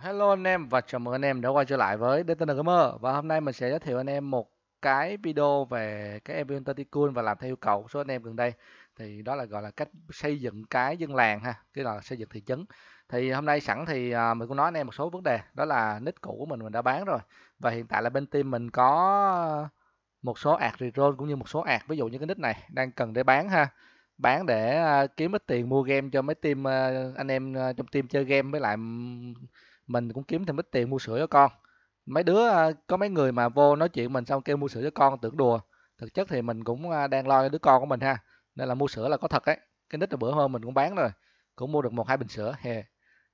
Hello anh em và chào mừng anh em đã quay trở lại với DTN Gamer và hôm nay mình sẽ giới thiệu anh em một cái video về cái em Winter Tycoon và làm theo yêu cầu của số anh em gần đây thì đó là gọi là cách xây dựng cái dân làng ha cái là xây dựng thị trấn thì hôm nay sẵn thì à, mình cũng nói anh em một số vấn đề đó là nick cũ của mình mình đã bán rồi và hiện tại là bên team mình có một số ad reroll cũng như một số ad ví dụ như cái nick này đang cần để bán ha bán để à, kiếm ít tiền mua game cho mấy team à, anh em trong team chơi game với lại mình cũng kiếm thêm ít tiền mua sữa cho con mấy đứa à, có mấy người mà vô nói chuyện mình xong kêu mua sữa cho con tưởng đùa thực chất thì mình cũng à, đang lo cho đứa con của mình ha nên là mua sữa là có thật ấy cái nít là bữa hôm mình cũng bán rồi cũng mua được một hai bình sữa hè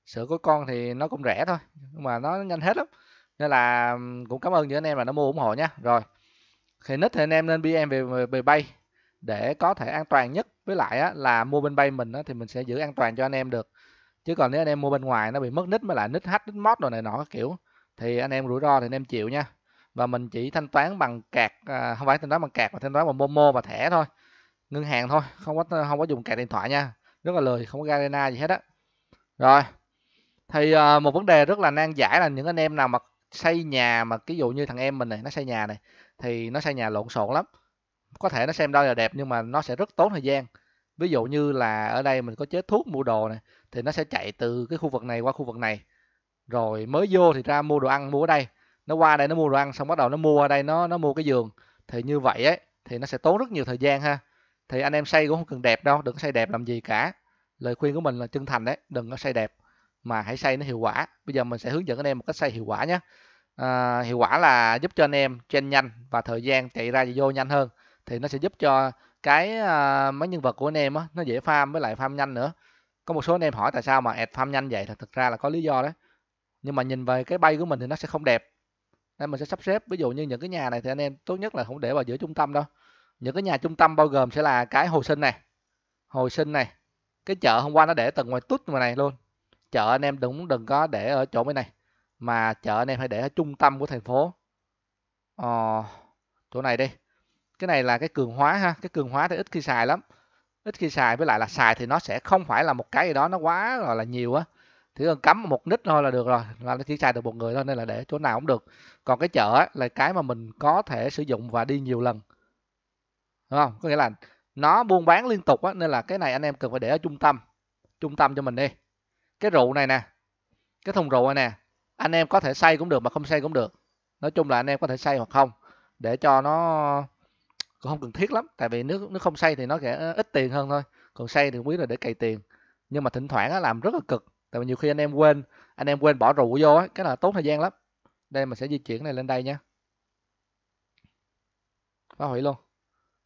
sữa của con thì nó cũng rẻ thôi nhưng mà nó nhanh hết lắm nên là cũng cảm ơn những anh em mà đã mua ủng hộ nha rồi thì nít thì anh em nên bi em về, về về bay để có thể an toàn nhất với lại á, là mua bên bay mình á, thì mình sẽ giữ an toàn cho anh em được chứ còn nếu anh em mua bên ngoài nó bị mất nít mới lại nít hack nít mod rồi này nọ các kiểu thì anh em rủi ro thì anh em chịu nha và mình chỉ thanh toán bằng cạc à, không phải thanh toán bằng cạc mà thanh toán bằng momo và thẻ thôi ngân hàng thôi không có không có dùng cạc điện thoại nha rất là lười không có garena gì hết á rồi thì à, một vấn đề rất là nan giải là những anh em nào mà xây nhà mà ví dụ như thằng em mình này nó xây nhà này thì nó xây nhà lộn xộn lắm có thể nó xem đâu là đẹp nhưng mà nó sẽ rất tốn thời gian ví dụ như là ở đây mình có chế thuốc mua đồ này thì nó sẽ chạy từ cái khu vực này qua khu vực này rồi mới vô thì ra mua đồ ăn mua ở đây nó qua đây nó mua đồ ăn xong bắt đầu nó mua ở đây nó nó mua cái giường thì như vậy ấy thì nó sẽ tốn rất nhiều thời gian ha thì anh em xây cũng không cần đẹp đâu đừng có xây đẹp làm gì cả lời khuyên của mình là chân thành đấy đừng có xây đẹp mà hãy xây nó hiệu quả bây giờ mình sẽ hướng dẫn anh em một cách xây hiệu quả nhé à, hiệu quả là giúp cho anh em trên nhanh và thời gian chạy ra và vô nhanh hơn thì nó sẽ giúp cho cái uh, mấy nhân vật của anh em á nó dễ farm với lại farm nhanh nữa có một số anh em hỏi tại sao mà ad farm nhanh vậy thật, thật ra là có lý do đấy nhưng mà nhìn về cái bay của mình thì nó sẽ không đẹp nên mình sẽ sắp xếp ví dụ như những cái nhà này thì anh em tốt nhất là không để vào giữa trung tâm đâu những cái nhà trung tâm bao gồm sẽ là cái hồi sinh này hồi sinh này cái chợ hôm qua nó để tầng ngoài tút mà này luôn chợ anh em đừng đừng có để ở chỗ bên này mà chợ anh em hãy để ở trung tâm của thành phố ờ, chỗ này đi cái này là cái cường hóa ha cái cường hóa thì ít khi xài lắm ít khi xài với lại là xài thì nó sẽ không phải là một cái gì đó nó quá rồi là nhiều á thì cần cắm một nít thôi là được rồi là nó chỉ xài được một người thôi nên là để chỗ nào cũng được còn cái chợ á, là cái mà mình có thể sử dụng và đi nhiều lần đúng không có nghĩa là nó buôn bán liên tục á, nên là cái này anh em cần phải để ở trung tâm trung tâm cho mình đi cái rượu này nè cái thùng rượu này nè anh em có thể xay cũng được mà không xay cũng được nói chung là anh em có thể xay hoặc không để cho nó cũng không cần thiết lắm tại vì nếu nó không xây thì nó sẽ ít tiền hơn thôi còn xây thì quý là để cày tiền nhưng mà thỉnh thoảng á, làm rất là cực tại vì nhiều khi anh em quên anh em quên bỏ rượu vô ấy, cái là tốn thời gian lắm đây mình sẽ di chuyển này lên đây nha phá hủy luôn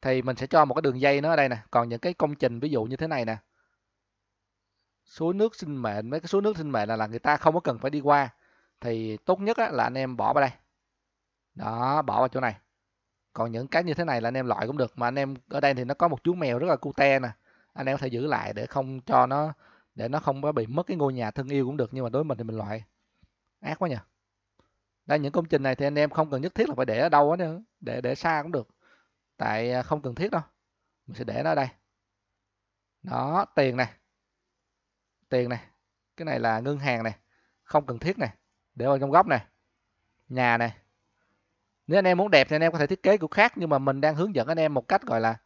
thì mình sẽ cho một cái đường dây nó ở đây nè còn những cái công trình ví dụ như thế này nè suối nước sinh mệnh mấy cái suối nước sinh mệnh là, là người ta không có cần phải đi qua thì tốt nhất á, là anh em bỏ vào đây đó bỏ vào chỗ này còn những cái như thế này là anh em loại cũng được mà anh em ở đây thì nó có một chú mèo rất là cute nè anh em có thể giữ lại để không cho nó để nó không có bị mất cái ngôi nhà thân yêu cũng được nhưng mà đối với mình thì mình loại ác quá nhỉ đây những công trình này thì anh em không cần nhất thiết là phải để ở đâu đó nữa để để xa cũng được tại à, không cần thiết đâu mình sẽ để nó ở đây đó tiền này tiền này cái này là ngân hàng này không cần thiết này để vào trong góc này nhà này nếu anh em muốn đẹp thì anh em có thể thiết kế kiểu khác nhưng mà mình đang hướng dẫn anh em một cách gọi là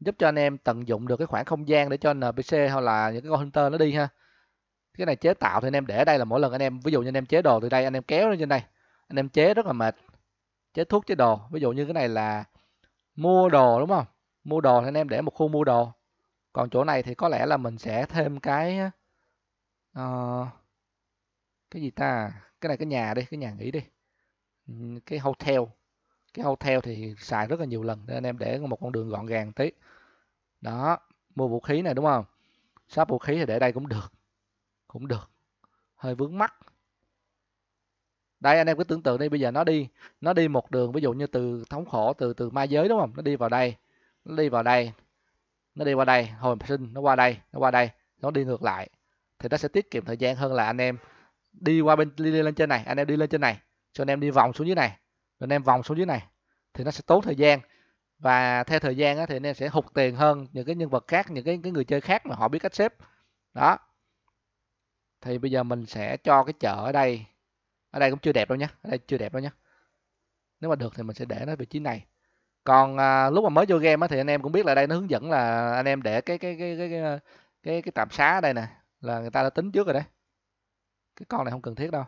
giúp cho anh em tận dụng được cái khoảng không gian để cho npc hay là những cái con hunter nó đi ha cái này chế tạo thì anh em để ở đây là mỗi lần anh em ví dụ như anh em chế đồ từ đây anh em kéo lên trên đây anh em chế rất là mệt chế thuốc chế đồ ví dụ như cái này là mua đồ đúng không mua đồ thì anh em để một khu mua đồ còn chỗ này thì có lẽ là mình sẽ thêm cái uh, cái gì ta cái này cái nhà đi cái nhà nghỉ đi cái hotel cái hâu theo thì xài rất là nhiều lần nên anh em để một con đường gọn gàng tí đó mua vũ khí này đúng không shop vũ khí thì để đây cũng được cũng được hơi vướng mắt đây anh em cứ tưởng tượng đi bây giờ nó đi nó đi một đường ví dụ như từ thống khổ từ từ ma giới đúng không nó đi vào đây nó đi vào đây nó đi qua đây hồi sinh nó qua đây nó qua đây nó đi ngược lại thì nó sẽ tiết kiệm thời gian hơn là anh em đi qua bên đi lên trên này anh em đi lên trên này cho anh em đi vòng xuống dưới này anh em vòng xuống dưới này thì nó sẽ tốn thời gian và theo thời gian thì anh em sẽ hụt tiền hơn những cái nhân vật khác những cái, cái người chơi khác mà họ biết cách xếp đó thì bây giờ mình sẽ cho cái chợ ở đây ở đây cũng chưa đẹp đâu nhé ở đây chưa đẹp đâu nhé nếu mà được thì mình sẽ để nó vị trí này còn à, lúc mà mới vô game á, thì anh em cũng biết là đây nó hướng dẫn là anh em để cái cái cái cái cái cái, cái tạm xá ở đây nè là người ta đã tính trước rồi đấy cái con này không cần thiết đâu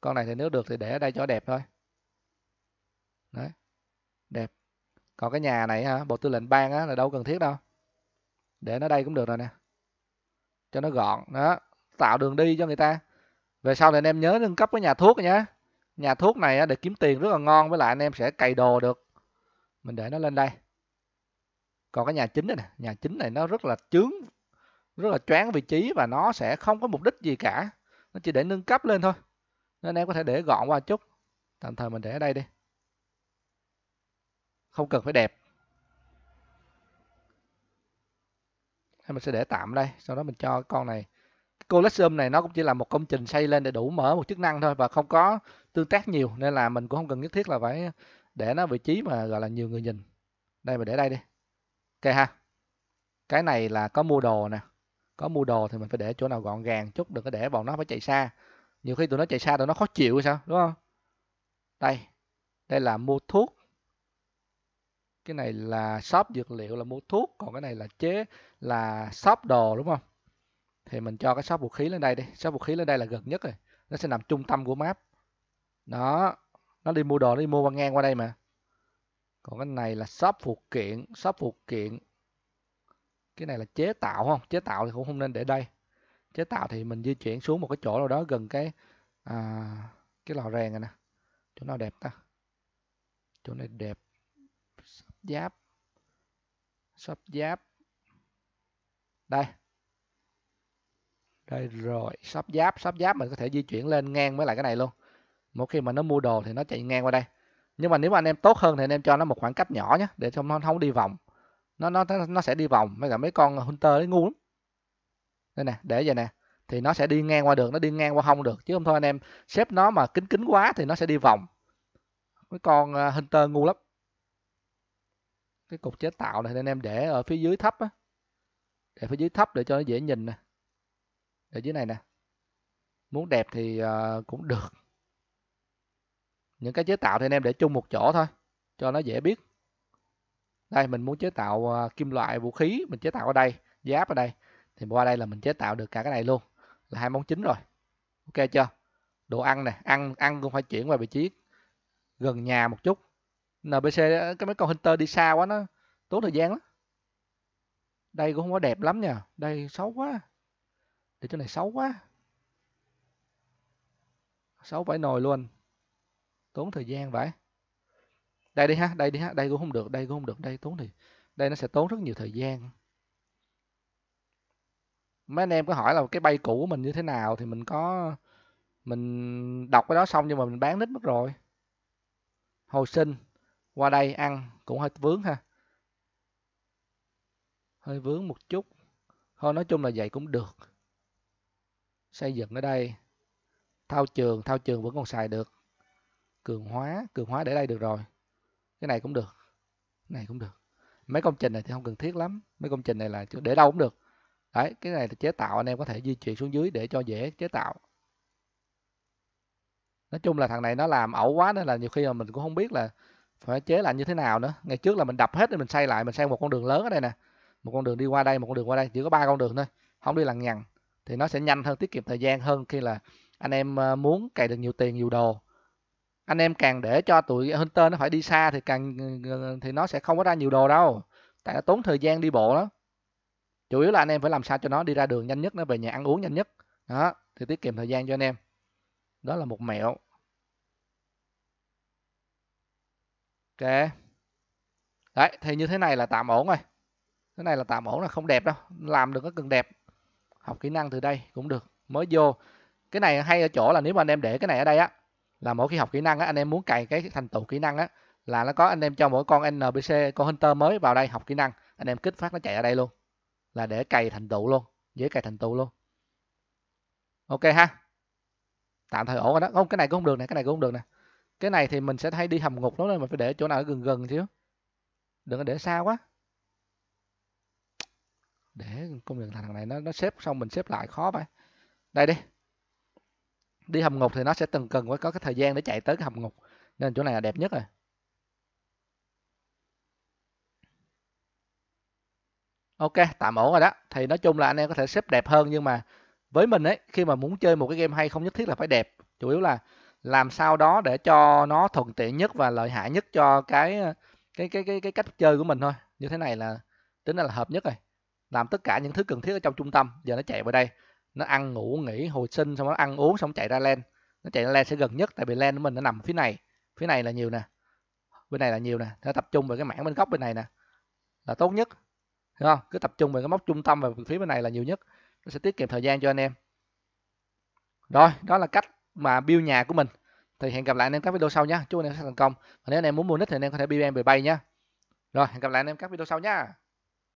con này thì nếu được thì để ở đây cho đẹp thôi đấy đẹp còn cái nhà này ha bộ tư lệnh bang á là đâu cần thiết đâu để nó đây cũng được rồi nè cho nó gọn đó tạo đường đi cho người ta về sau này anh em nhớ nâng cấp cái nhà thuốc nhé nhà thuốc này á để kiếm tiền rất là ngon với lại anh em sẽ cày đồ được mình để nó lên đây còn cái nhà chính này nè nhà chính này nó rất là chướng rất là choáng vị trí và nó sẽ không có mục đích gì cả nó chỉ để nâng cấp lên thôi nên em có thể để gọn qua chút tạm thời mình để ở đây đi không cần phải đẹp hay mình sẽ để tạm đây sau đó mình cho con này Colosseum này nó cũng chỉ là một công trình xây lên để đủ mở một chức năng thôi và không có tương tác nhiều nên là mình cũng không cần nhất thiết là phải để nó vị trí mà gọi là nhiều người nhìn đây mình để đây đi ok ha cái này là có mua đồ nè có mua đồ thì mình phải để chỗ nào gọn gàng chút đừng có để bọn nó phải chạy xa nhiều khi tụi nó chạy xa tụi nó khó chịu hay sao đúng không đây đây là mua thuốc cái này là shop dược liệu là mua thuốc còn cái này là chế là shop đồ đúng không thì mình cho cái shop vũ khí lên đây đi shop vũ khí lên đây là gần nhất rồi nó sẽ nằm trung tâm của map đó nó đi mua đồ nó đi mua qua ngang qua đây mà còn cái này là shop phụ kiện shop phụ kiện cái này là chế tạo không chế tạo thì cũng không nên để đây chế tạo thì mình di chuyển xuống một cái chỗ nào đó gần cái à, cái lò rèn này nè chỗ nào đẹp ta chỗ này đẹp giáp sắp giáp đây đây rồi sắp giáp sắp giáp mình có thể di chuyển lên ngang với lại cái này luôn một khi mà nó mua đồ thì nó chạy ngang qua đây nhưng mà nếu mà anh em tốt hơn thì anh em cho nó một khoảng cách nhỏ nhé để cho nó không đi vòng nó nó nó sẽ đi vòng mấy cả mấy con hunter ấy ngu lắm đây nè để vậy nè thì nó sẽ đi ngang qua đường nó đi ngang qua không được chứ không thôi anh em xếp nó mà kín kín quá thì nó sẽ đi vòng mấy con à, hunter ngu lắm cái cục chế tạo này nên em để ở phía dưới thấp á để phía dưới thấp để cho nó dễ nhìn nè để dưới này nè muốn đẹp thì à, cũng được những cái chế tạo thì anh em để chung một chỗ thôi cho nó dễ biết đây mình muốn chế tạo à, kim loại vũ khí mình chế tạo ở đây giáp ở đây thì qua đây là mình chế tạo được cả cái này luôn là hai món chính rồi ok chưa đồ ăn nè ăn ăn cũng phải chuyển qua vị trí gần nhà một chút NPC cái mấy con Hunter đi xa quá nó tốn thời gian lắm đây cũng không có đẹp lắm nha đây xấu quá để chỗ này xấu quá xấu phải nồi luôn tốn thời gian vậy đây đi ha đây đi ha đây cũng không được đây cũng không được đây tốn thì đây nó sẽ tốn rất nhiều thời gian mấy anh em có hỏi là cái bay cũ của mình như thế nào thì mình có mình đọc cái đó xong nhưng mà mình bán nít mất rồi hồi sinh qua đây ăn cũng hơi vướng ha hơi vướng một chút thôi nói chung là vậy cũng được xây dựng ở đây thao trường thao trường vẫn còn xài được cường hóa cường hóa để đây được rồi cái này cũng được cái này cũng được mấy công trình này thì không cần thiết lắm mấy công trình này là để đâu cũng được đấy cái này là chế tạo anh em có thể di chuyển xuống dưới để cho dễ chế tạo nói chung là thằng này nó làm ẩu quá nên là nhiều khi mà mình cũng không biết là phải chế lại như thế nào nữa ngày trước là mình đập hết thì mình xây lại mình xây một con đường lớn ở đây nè một con đường đi qua đây một con đường qua đây chỉ có ba con đường thôi không đi lằng nhằng thì nó sẽ nhanh hơn tiết kiệm thời gian hơn khi là anh em ờ, muốn cày được nhiều tiền nhiều đồ anh em càng để cho tụi hunter nó phải đi xa thì càng ờ, ờ, thì nó sẽ không có ra nhiều đồ đâu tại nó tốn thời gian đi bộ đó chủ yếu là anh em phải làm sao cho nó đi ra đường nhanh nhất nó về nhà ăn uống nhanh nhất đó thì tiết kiệm thời gian cho anh em đó là một mẹo ok đấy thì như thế này là tạm ổn rồi cái này là tạm ổn là không đẹp đâu làm được có cần đẹp học kỹ năng từ đây cũng được mới vô cái này hay ở chỗ là nếu mà anh em để cái này ở đây á là mỗi khi học kỹ năng á anh em muốn cài cái thành tựu kỹ năng á là nó có anh em cho mỗi con npc con hunter mới vào đây học kỹ năng anh em kích phát nó chạy ở đây luôn là để cày thành tựu luôn dễ cày thành tựu luôn ok ha tạm thời ổn rồi đó không cái này cũng không được này cái này cũng không được nè cái này thì mình sẽ hay đi hầm ngục lắm nên mình phải để chỗ nào gần gần chứ đừng có để xa quá để công việc thằng này nó nó xếp xong mình xếp lại khó vậy đây đi đi hầm ngục thì nó sẽ từng cần phải có cái thời gian để chạy tới cái hầm ngục nên chỗ này là đẹp nhất rồi ok tạm ổn rồi đó thì nói chung là anh em có thể xếp đẹp hơn nhưng mà với mình ấy khi mà muốn chơi một cái game hay không nhất thiết là phải đẹp chủ yếu là làm sao đó để cho nó thuận tiện nhất và lợi hại nhất cho cái ờ, cái cái cái, cái cách chơi của mình thôi như thế này là tính là, là hợp nhất rồi làm tất cả những thứ cần thiết ở trong trung tâm giờ nó chạy vào đây nó ăn ngủ nghỉ hồi sinh xong nó ăn uống xong chạy ra len nó chạy ra len sẽ gần nhất tại vì len của mình nó nằm phía này phía này là nhiều nè bên này là nhiều nè nó tập trung vào cái mảng bên góc bên này nè là tốt nhất đúng không cứ tập trung vào cái móc trung tâm và phía bên này là nhiều nhất nó sẽ tiết kiệm thời gian cho anh em rồi đó là cách mà build nhà của mình thì hẹn gặp lại anh em các video sau nhé chúc anh em thành công và nếu anh em muốn mua nick thì anh em có thể build em về bay nhé rồi hẹn gặp lại anh em các video sau nhé